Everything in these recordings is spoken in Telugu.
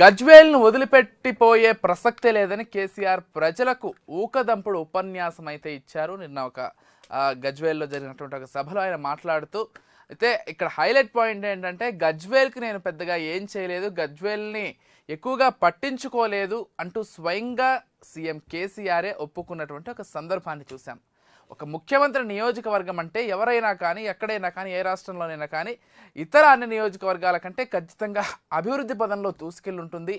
గజ్వేల్ను వదిలిపెట్టిపోయే ప్రసక్తే లేదని కేసీఆర్ ప్రజలకు ఊకదంపుడు ఉపన్యాసం అయితే ఇచ్చారు నిన్న ఒక గజ్వేల్లో జరిగినటువంటి ఒక సభలో ఆయన మాట్లాడుతూ అయితే ఇక్కడ హైలైట్ పాయింట్ ఏంటంటే గజ్వేల్కి నేను పెద్దగా ఏం చేయలేదు గజ్వేల్ని ఎక్కువగా పట్టించుకోలేదు అంటూ స్వయంగా సీఎం కేసీఆరే ఒప్పుకున్నటువంటి ఒక సందర్భాన్ని చూశాం ఒక ముఖ్యమంత్రి నియోజకవర్గం అంటే ఎవరైనా కానీ ఎక్కడైనా కానీ ఏ రాష్ట్రంలోనైనా కానీ ఇతర అన్ని నియోజకవర్గాల కంటే ఖచ్చితంగా అభివృద్ధి పదంలో దూసుకెళ్ళుంటుంది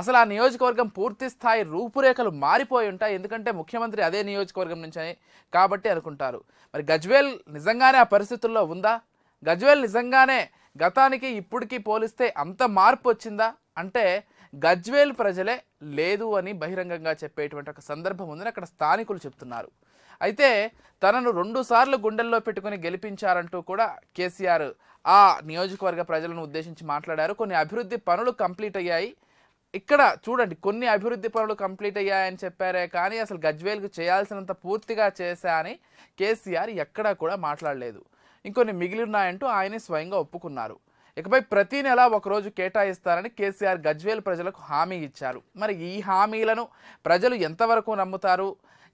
అసలు ఆ నియోజకవర్గం పూర్తి స్థాయి రూపురేఖలు మారిపోయి ఉంటాయి ఎందుకంటే ముఖ్యమంత్రి అదే నియోజకవర్గం నుంచి అని కాబట్టి అనుకుంటారు మరి గజ్వేల్ నిజంగానే ఆ పరిస్థితుల్లో ఉందా గజ్వేల్ నిజంగానే గతానికి ఇప్పటికీ పోలిస్తే అంత మార్పు వచ్చిందా అంటే గజ్వేల్ ప్రజలే లేదు అని బహిరంగంగా చెప్పేటువంటి ఒక సందర్భం ఉందని అక్కడ స్థానికులు చెప్తున్నారు అయితే తనను రెండుసార్లు గుండెల్లో పెట్టుకుని గెలిపించారంటూ కూడా కేసీఆర్ ఆ నియోజకవర్గ ప్రజలను ఉద్దేశించి మాట్లాడారు కొన్ని అభివృద్ధి పనులు కంప్లీట్ అయ్యాయి ఇక్కడ చూడండి కొన్ని అభివృద్ధి పనులు కంప్లీట్ అయ్యాయని చెప్పారే కానీ అసలు గజ్వేల్కు చేయాల్సినంత పూర్తిగా చేశా అని కేసీఆర్ ఎక్కడా కూడా మాట్లాడలేదు ఇంకొన్ని ఉన్నాయంటూ ఆయనే స్వయంగా ఒప్పుకున్నారు ఇకపై ప్రతి నెల ఒకరోజు కేటాయిస్తారని కేసీఆర్ గజ్వేల్ ప్రజలకు హామీ ఇచ్చారు మరి ఈ హామీలను ప్రజలు ఎంతవరకు నమ్ముతారు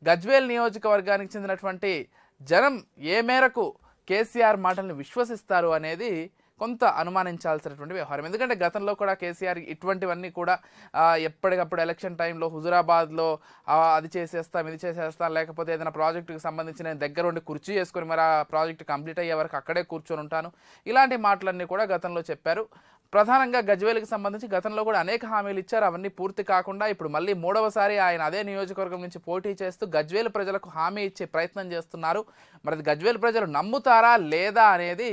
గజ్వేల్ నియోజకవర్గానికి చెందినటువంటి జనం ఏ మేరకు కేసీఆర్ మాటలను విశ్వసిస్తారు అనేది కొంత అనుమానించాల్సినటువంటి వ్యవహారం ఎందుకంటే గతంలో కూడా కేసీఆర్ ఇటువంటివన్నీ కూడా ఎప్పటికప్పుడు ఎలక్షన్ టైంలో హుజురాబాద్లో అది చేసేస్తాం ఇది చేసేస్తాం లేకపోతే ఏదైనా ప్రాజెక్టుకి సంబంధించి నేను దగ్గర ఉండి కుర్చీ చేసుకుని మరి ఆ ప్రాజెక్ట్ కంప్లీట్ అయ్యే వరకు అక్కడే కూర్చొని ఉంటాను ఇలాంటి మాటలన్నీ కూడా గతంలో చెప్పారు ప్రధానంగా గజ్వేల్కి సంబంధించి గతంలో కూడా అనేక హామీలు ఇచ్చారు అవన్నీ పూర్తి కాకుండా ఇప్పుడు మళ్ళీ మూడవసారి ఆయన అదే నియోజకవర్గం నుంచి పోటీ చేస్తూ గజ్వేల్ ప్రజలకు హామీ ఇచ్చే ప్రయత్నం చేస్తున్నారు మరి గజ్వేల్ ప్రజలు నమ్ముతారా లేదా అనేది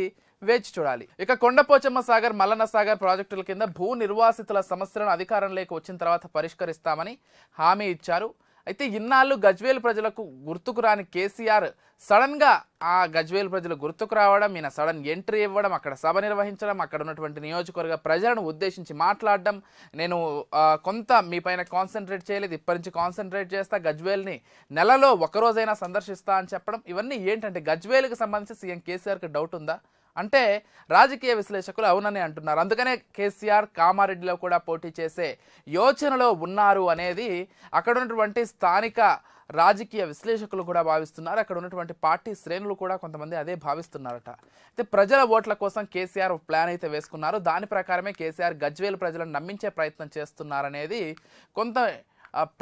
వేచి చూడాలి ఇక కొండపోచమ్మ సాగర్ మల్లన్న సాగర్ ప్రాజెక్టుల కింద భూ నిర్వాసితుల సమస్యలను అధికారంలోకి వచ్చిన తర్వాత పరిష్కరిస్తామని హామీ ఇచ్చారు అయితే ఇన్నాళ్ళు గజ్వేల్ ప్రజలకు గుర్తుకు రాని కేసీఆర్ సడన్గా ఆ గజ్వేల్ ప్రజలు గుర్తుకు రావడం ఈయన సడన్ ఎంట్రీ ఇవ్వడం అక్కడ సభ నిర్వహించడం అక్కడ ఉన్నటువంటి నియోజకవర్గ ప్రజలను ఉద్దేశించి మాట్లాడడం నేను కొంత మీ పైన కాన్సన్ట్రేట్ చేయలేదు ఇప్పటి నుంచి కాన్సన్ట్రేట్ చేస్తా గజ్వేల్ని నెలలో ఒకరోజైనా సందర్శిస్తా అని చెప్పడం ఇవన్నీ ఏంటంటే గజ్వేల్కి సంబంధించి సీఎం కేసీఆర్కి డౌట్ ఉందా అంటే రాజకీయ విశ్లేషకులు అవునని అంటున్నారు అందుకనే కేసీఆర్ కామారెడ్డిలో కూడా పోటీ చేసే యోచనలో ఉన్నారు అనేది అక్కడ ఉన్నటువంటి స్థానిక రాజకీయ విశ్లేషకులు కూడా భావిస్తున్నారు అక్కడ ఉన్నటువంటి పార్టీ శ్రేణులు కూడా కొంతమంది అదే భావిస్తున్నారట అయితే ప్రజల ఓట్ల కోసం కేసీఆర్ ప్లాన్ అయితే వేసుకున్నారు దాని ప్రకారమే కేసీఆర్ గజ్వేలు ప్రజలను నమ్మించే ప్రయత్నం చేస్తున్నారనేది కొంత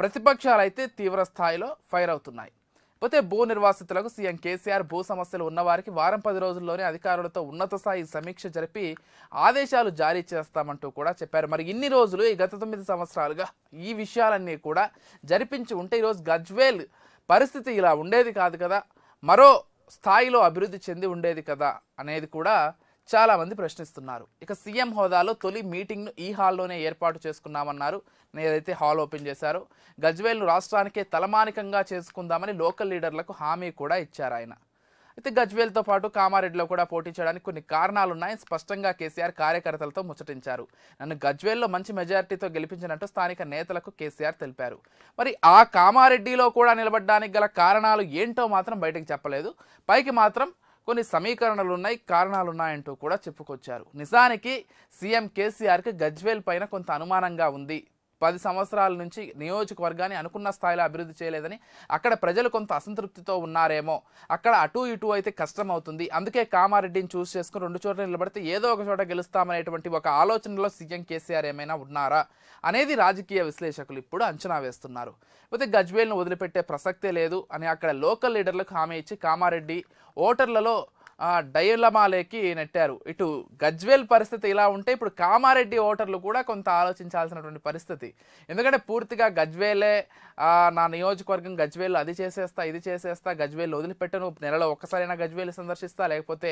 ప్రతిపక్షాలు అయితే తీవ్ర స్థాయిలో ఫైర్ అవుతున్నాయి పోతే భూ నిర్వాసితులకు సీఎం కేసీఆర్ భూ సమస్యలు ఉన్నవారికి వారం పది రోజుల్లోనే అధికారులతో ఉన్నత స్థాయి సమీక్ష జరిపి ఆదేశాలు జారీ చేస్తామంటూ కూడా చెప్పారు మరి ఇన్ని రోజులు ఈ గత తొమ్మిది సంవత్సరాలుగా ఈ విషయాలన్నీ కూడా జరిపించి ఉంటే ఈరోజు గజ్వేల్ పరిస్థితి ఇలా ఉండేది కాదు కదా మరో స్థాయిలో అభివృద్ధి చెంది ఉండేది కదా అనేది కూడా చాలామంది ప్రశ్నిస్తున్నారు ఇక సీఎం హోదాలో తొలి మీటింగ్ను ఈ హాల్లోనే ఏర్పాటు చేసుకున్నామన్నారు ఏదైతే హాల్ ఓపెన్ చేశారు గజ్వేల్ను రాష్ట్రానికే తలమానికంగా చేసుకుందామని లోకల్ లీడర్లకు హామీ కూడా ఇచ్చారు ఆయన అయితే గజ్వేల్తో పాటు కామారెడ్డిలో కూడా పోటీ చేయడానికి కొన్ని కారణాలున్నాయని స్పష్టంగా కేసీఆర్ కార్యకర్తలతో ముచ్చటించారు నన్ను గజ్వేల్లో మంచి మెజారిటీతో గెలిపించినట్టు స్థానిక నేతలకు కేసీఆర్ తెలిపారు మరి ఆ కామారెడ్డిలో కూడా నిలబడడానికి గల కారణాలు ఏంటో మాత్రం బయటకు చెప్పలేదు పైకి మాత్రం కొన్ని సమీకరణలు ఉన్నాయి కారణాలు ఉన్నాయంటూ కూడా చెప్పుకొచ్చారు నిజానికి సీఎం కేసీఆర్కి గజ్వేల్ పైన కొంత అనుమానంగా ఉంది పది సంవత్సరాల నుంచి నియోజకవర్గాన్ని అనుకున్న స్థాయిలో అభివృద్ధి చేయలేదని అక్కడ ప్రజలు కొంత అసంతృప్తితో ఉన్నారేమో అక్కడ అటు ఇటు అయితే కష్టం అవుతుంది అందుకే కామారెడ్డిని చూస్ చేసుకుని రెండు చోట్ల నిలబడితే ఏదో ఒక చోట గెలుస్తామనేటువంటి ఒక ఆలోచనలో సీఎం కేసీఆర్ ఏమైనా ఉన్నారా అనేది రాజకీయ విశ్లేషకులు ఇప్పుడు అంచనా వేస్తున్నారు అయితే గజ్వేల్ను వదిలిపెట్టే ప్రసక్తే లేదు అని అక్కడ లోకల్ లీడర్లకు హామీ ఇచ్చి కామారెడ్డి ఓటర్లలో డయలమాలేకి నెట్టారు ఇటు గజ్వేల్ పరిస్థితి ఇలా ఉంటే ఇప్పుడు కామారెడ్డి ఓటర్లు కూడా కొంత ఆలోచించాల్సినటువంటి పరిస్థితి ఎందుకంటే పూర్తిగా గజ్వేలే నా నియోజకవర్గం గజ్వేల్ అది చేసేస్తా ఇది చేసేస్తా గజ్వేల్ వదిలిపెట్టను నెలలో ఒక్కసారైనా గజ్వేల్ సందర్శిస్తా లేకపోతే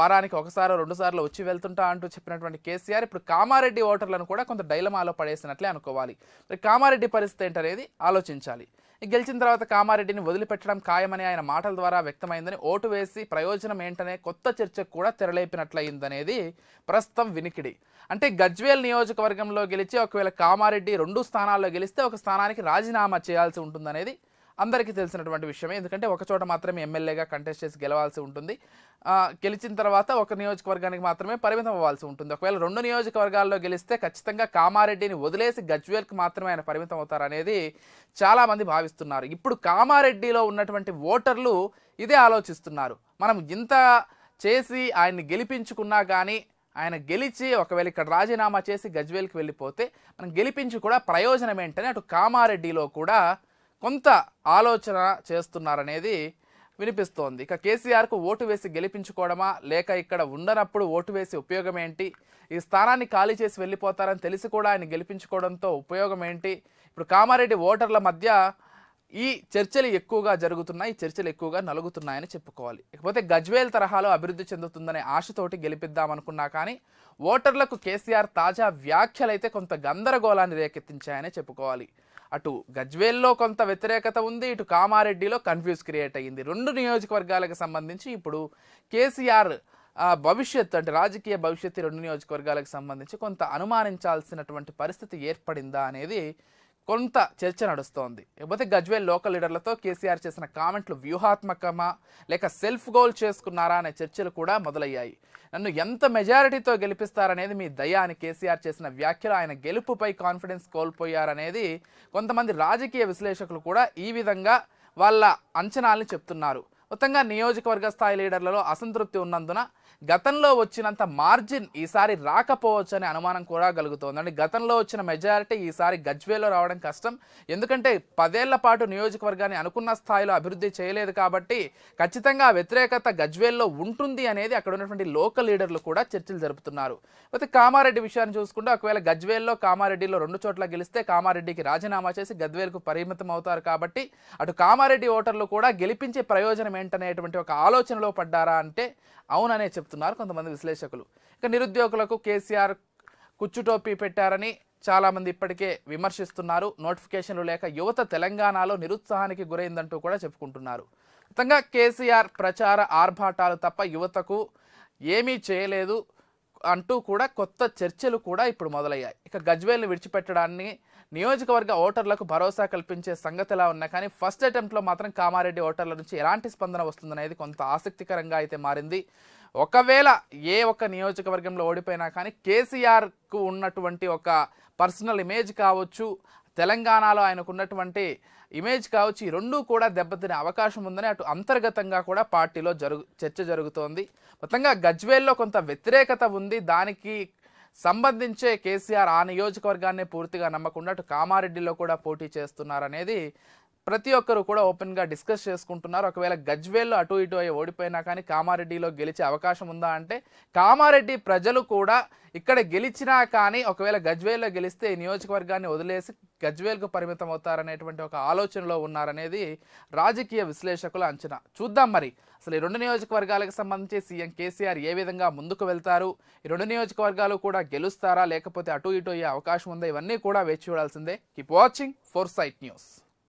వారానికి ఒకసారి రెండు సార్లు వచ్చి వెళ్తుంటా అంటూ చెప్పినటువంటి కేసీఆర్ ఇప్పుడు కామారెడ్డి ఓటర్లను కూడా కొంత డైలమాలో పడేసినట్లే అనుకోవాలి మరి కామారెడ్డి పరిస్థితి ఏంటనేది ఆలోచించాలి గెలిచిన తర్వాత కామారెడ్డిని వదిలిపెట్టడం ఖాయమని ఆయన మాటల ద్వారా వ్యక్తమైందని ఓటు వేసి ప్రయోజనం వెంటనే కొత్త చర్చకు కూడా తెరలేపినట్లయిందనేది ప్రస్తుతం వినికిడి అంటే గజ్వేల్ నియోజకవర్గంలో గెలిచి ఒకవేళ కామారెడ్డి రెండు స్థానాల్లో గెలిస్తే ఒక స్థానానికి రాజీనామా చేయాల్సి ఉంటుందనేది అందరికీ తెలిసినటువంటి విషయమే ఎందుకంటే ఒక చోట మాత్రమే ఎమ్మెల్యేగా కంటెస్ట్ చేసి గెలవాల్సి ఉంటుంది గెలిచిన తర్వాత ఒక నియోజకవర్గానికి మాత్రమే పరిమితం అవ్వాల్సి ఉంటుంది ఒకవేళ రెండు నియోజకవర్గాల్లో గెలిస్తే ఖచ్చితంగా కామారెడ్డిని వదిలేసి గజ్వేల్కి మాత్రమే ఆయన పరిమితం అవుతారనేది చాలామంది భావిస్తున్నారు ఇప్పుడు కామారెడ్డిలో ఉన్నటువంటి ఓటర్లు ఇదే ఆలోచిస్తున్నారు మనం ఇంత చేసి ఆయన్ని గెలిపించుకున్నా కానీ ఆయన గెలిచి ఒకవేళ ఇక్కడ రాజీనామా చేసి గజ్వేల్కి వెళ్ళిపోతే మనం గెలిపించి కూడా ప్రయోజనం ఏంటని అటు కామారెడ్డిలో కూడా కొంత ఆలోచన చేస్తున్నారనేది వినిపిస్తోంది ఇక కేసీఆర్కు ఓటు వేసి గెలిపించుకోవడమా లేక ఇక్కడ ఉండనప్పుడు ఓటు వేసి ఉపయోగం ఏంటి ఈ స్థానాన్ని ఖాళీ చేసి వెళ్ళిపోతారని తెలిసి కూడా ఆయన గెలిపించుకోవడంతో ఉపయోగం ఏంటి ఇప్పుడు కామారెడ్డి ఓటర్ల మధ్య ఈ చర్చలు ఎక్కువగా జరుగుతున్నాయి ఈ చర్చలు ఎక్కువగా నలుగుతున్నాయని చెప్పుకోవాలి ఇకపోతే గజ్వేల్ తరహాలో అభివృద్ధి చెందుతుందనే ఆశతోటి గెలిపిద్దామనుకున్నా కానీ ఓటర్లకు కేసీఆర్ తాజా వ్యాఖ్యలైతే కొంత గందరగోళాన్ని రేకెత్తించాయనే చెప్పుకోవాలి అటు గజ్వేల్లో కొంత వ్యతిరేకత ఉంది ఇటు కామారెడ్డిలో కన్ఫ్యూజ్ క్రియేట్ అయ్యింది రెండు నియోజకవర్గాలకు సంబంధించి ఇప్పుడు కేసీఆర్ భవిష్యత్ అంటే రాజకీయ భవిష్యత్తు రెండు నియోజకవర్గాలకు సంబంధించి కొంత అనుమానించాల్సినటువంటి పరిస్థితి ఏర్పడిందా అనేది కొంత చర్చ నడుస్తోంది లేకపోతే గజ్వేల్ లోకల్ లీడర్లతో కేసీఆర్ చేసిన కామెంట్లు వ్యూహాత్మకమా లేక సెల్ఫ్ గోల్ చేసుకున్నారా అనే చర్చలు కూడా మొదలయ్యాయి నన్ను ఎంత మెజారిటీతో గెలిపిస్తారనేది మీ దయా అని కేసీఆర్ చేసిన వ్యాఖ్యలు ఆయన గెలుపుపై కాన్ఫిడెన్స్ కోల్పోయారనేది కొంతమంది రాజకీయ విశ్లేషకులు కూడా ఈ విధంగా వాళ్ళ అంచనాల్ని చెప్తున్నారు మొత్తంగా నియోజకవర్గ స్థాయి లీడర్లలో అసంతృప్తి ఉన్నందున గతంలో వచ్చినంత మార్జిన్ ఈసారి రాకపోవచ్చు అనే అనుమానం కూడా కలుగుతోందండి గతంలో వచ్చిన మెజారిటీ ఈసారి గజ్వేలో రావడం కష్టం ఎందుకంటే పదేళ్ల పాటు నియోజకవర్గాన్ని అనుకున్న స్థాయిలో అభివృద్ధి చేయలేదు కాబట్టి ఖచ్చితంగా వ్యతిరేకత గజ్వేల్లో ఉంటుంది అనేది అక్కడ ఉన్నటువంటి లోకల్ లీడర్లు కూడా చర్చలు జరుపుతున్నారు అయితే కామారెడ్డి విషయాన్ని చూసుకుంటే ఒకవేళ గజ్వేల్లో కామారెడ్డిలో రెండు చోట్ల గెలిస్తే కామారెడ్డికి రాజీనామా చేసి గజ్వేల్కు పరిమితం అవుతారు కాబట్టి అటు కామారెడ్డి ఓటర్లు కూడా గెలిపించే ప్రయోజనం ఏంటనేటువంటి ఒక ఆలోచనలో పడ్డారా అంటే అవుననే చెప్తున్నారు కొంతమంది విశ్లేషకులు ఇక నిరుద్యోగులకు కేసీఆర్ కుచ్చుటోపీ పెట్టారని చాలామంది ఇప్పటికే విమర్శిస్తున్నారు నోటిఫికేషన్లు లేక యువత తెలంగాణలో నిరుత్సాహానికి గురైందంటూ కూడా చెప్పుకుంటున్నారు మొత్తంగా కేసీఆర్ ప్రచార ఆర్భాటాలు తప్ప యువతకు ఏమీ చేయలేదు అంటూ కూడా కొత్త చర్చలు కూడా ఇప్పుడు మొదలయ్యాయి ఇక గజ్వేల్ని విడిచిపెట్టడాన్ని నియోజకవర్గ ఓటర్లకు భరోసా కల్పించే సంగతిలా ఉన్నా కానీ ఫస్ట్ అటెంప్ట్లో మాత్రం కామారెడ్డి ఓటర్ల నుంచి ఎలాంటి స్పందన వస్తుందనేది కొంత ఆసక్తికరంగా అయితే మారింది ఒకవేళ ఏ ఒక్క నియోజకవర్గంలో ఓడిపోయినా కానీ కేసీఆర్కు ఉన్నటువంటి ఒక పర్సనల్ ఇమేజ్ కావచ్చు తెలంగాణలో ఆయనకున్నటువంటి ఇమేజ్ కావచ్చు ఈ రెండూ కూడా దెబ్బతినే అవకాశం ఉందని అటు అంతర్గతంగా కూడా పార్టీలో జరుగు చర్చ జరుగుతోంది మొత్తంగా గజ్వేల్లో కొంత వ్యతిరేకత ఉంది దానికి సంబంధించే కేసీఆర్ ఆ నియోజకవర్గాన్ని పూర్తిగా నమ్మకుండా కామారెడ్డిలో కూడా పోటీ చేస్తున్నారనేది ప్రతి ఒక్కరు కూడా ఓపెన్గా డిస్కస్ చేసుకుంటున్నారు ఒకవేళ గజ్వేల్లో అటు ఇటు అయ్యి ఓడిపోయినా కానీ కామారెడ్డిలో గెలిచే అవకాశం ఉందా అంటే కామారెడ్డి ప్రజలు కూడా ఇక్కడ గెలిచినా కానీ ఒకవేళ గజ్వేల్లో గెలిస్తే ఈ నియోజకవర్గాన్ని వదిలేసి గజ్వేల్కు పరిమితం అవుతారనేటువంటి ఒక ఆలోచనలో ఉన్నారనేది రాజకీయ విశ్లేషకుల అంచనా చూద్దాం మరి అసలు ఈ రెండు నియోజకవర్గాలకు సంబంధించి సీఎం కేసీఆర్ ఏ విధంగా ముందుకు వెళ్తారు ఈ రెండు నియోజకవర్గాలు కూడా గెలుస్తారా లేకపోతే అటు ఇటు అయ్యే అవకాశం ఉందా ఇవన్నీ కూడా వేచి చూడాల్సిందే keep watching Foresight news